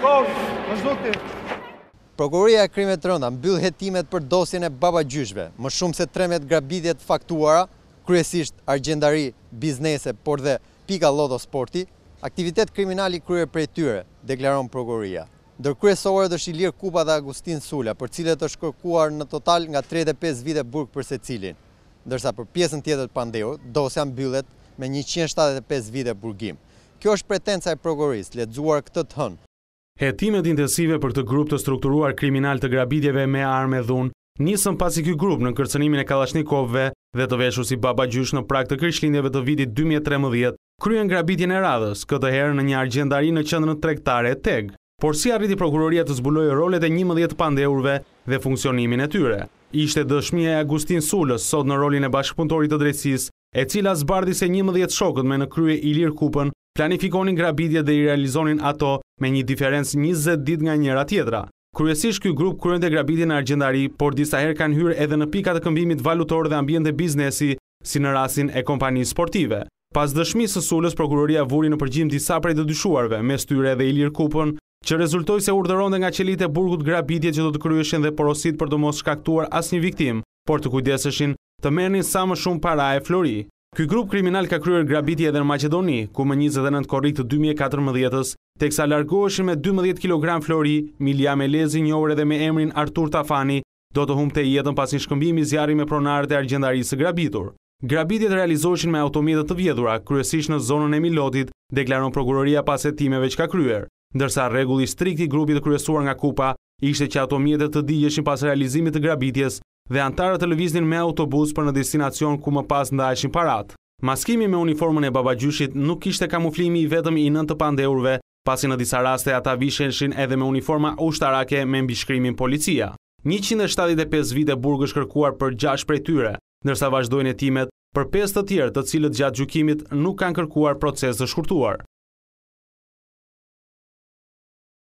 Vazhdojte. Prokuroria e krimit të rënda mbyll hetimet për dosjen e baba gjyshve, më shumë se 13 grabidjet faktuara, kryesisht argjendari, biznese, por dhe pika lodo sporti, aktivitet kriminali kryer prej tyre, deklaron prokuroria. Ndër kryesore është shilir Kupa dhe Agustin Sula, për cilët është kërkuar në total nga 35 vite burg për se cilin, ndërsa për pjesën tjetët pandeu, dosja mbyllet me 175 vite burgim. Kjo është pretenca e prokuroris, letëzuar këtë të hënë, Hetimet intensive për të grup të strukturuar kriminal të grabitjeve me arme dhun, njësën pasi kjo grup në kërcenimin e kalashnikovve dhe të veshu si baba gjysh në prak të kryshlindjeve të vitit 2013, kryen grabitjen e radhës, këtë herë në një argjendari në qëndën trektare e teg, por si arriti prokuroria të zbulojë rolet e 11 pandeurve dhe funksionimin e tyre. Ishte dëshmija e Agustin Sulës sot në rolin e bashkëpuntorit të drejtsis, e cila zbardi se 11 shokët me në krye Ilir Kupën, planifikonin grabitje dhe i realizonin ato me një diferens 20 dit nga njëra tjetra. Kryesisht kjo grup kërën dhe grabitin në argjendari, por disa her kanë hyrë edhe në pikat të këmbimit valutor dhe ambjente biznesi si në rasin e kompani sportive. Pas dëshmi së sulës, prokuroria vuri në përgjim disa prej të dyshuarve, me styre dhe Ilir Kupën, që rezultoj se urderon dhe nga qelit e burgut grabitje që do të kryeshin dhe porosit për të mos shkaktuar as një viktim, por të kujdeseshin të mernin sa më shumë para e flori. Ky grup kriminal ka kryer grabitje edhe në Macedoni, ku më 29 korik të 2014-ës teksa largoheshin me 12 kg flori, Milja Melezi një ore dhe me emrin Artur Tafani, do të humte jetën pas një shkëmbimi zjarri me pronarët e argjendarisë grabitur. Grabitjet realizoheshin me automjetët të vjedhura, kryesisht në zonën e Milotit, deklaron prokuroria pas e timeve që ka kryer. Ndërsa regulli strikti grupit të kryesuar nga kupa, ishte që automjetët të digjeshin pas realizimit të grabitjes dhe antarët të lëviznin me autobus për në destinacion ku më pas ndajshin parat. Maskimi me uniformën e babagjushit nuk ishte kamuflimi i vetëm i nën të pandeurve, pasi në disa raste ata vishenshin edhe me uniforma ushtarake me mbishkrimin policia. 175 vite burg është kërkuar për 6 prej tyre, nërsa vazhdojnë e timet për 5 të tjerë të cilët gjatë gjukimit nuk kanë kërkuar proces të shkurtuar.